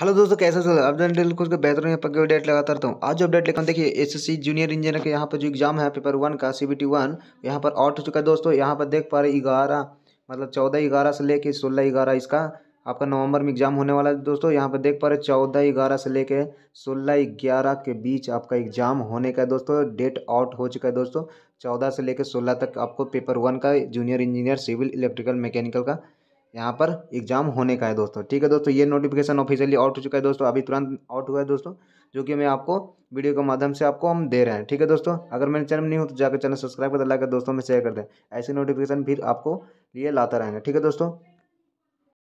hello दोस्तों कैसे चल अपडेट खुद को बेहतर यहाँ पर अपडेट लगाता रहता हूँ आज अपडेट लेकर देखिए एसएससी जूनियर इंजीनियर के यहाँ पर जो एग्जाम है पेपर वन का सीबीटी वन यहाँ पर आउट हो चुका है दोस्तों यहाँ पर देख पा रहे ग्यारह मतलब चौदह ग्यारह से लेके सोलह ग्यारह इसका आपका नवंबर में एग्जाम होने वाला है दोस्तों यहाँ पर देख पा रहे चौदह ग्यारह से लेके सोलह ग्यारह के बीच आपका एग्जाम होने का है दोस्तों डेट आउट हो चुका है दोस्तों चौदह से लेकर सोलह तक आपको पेपर वन का junior engineer civil electrical mechanical का यहाँ पर एग्जाम होने का है दोस्तों ठीक है दोस्तों ये नोटिफिकेशन ऑफिशियली आउट हो चुका है दोस्तों अभी तुरंत आउट हुआ है दोस्तों जो कि मैं आपको वीडियो के माध्यम से आपको हम दे रहे हैं ठीक है दोस्तों अगर मेरे चैनल नहीं हो तो जाकर चैनल सब्सक्राइब कर लाइक दोस्तों में शेयर कर दें ऐसे नोटिफिकेशन फिर आपको लिए लाता रहेंगे ठीक है दोस्तों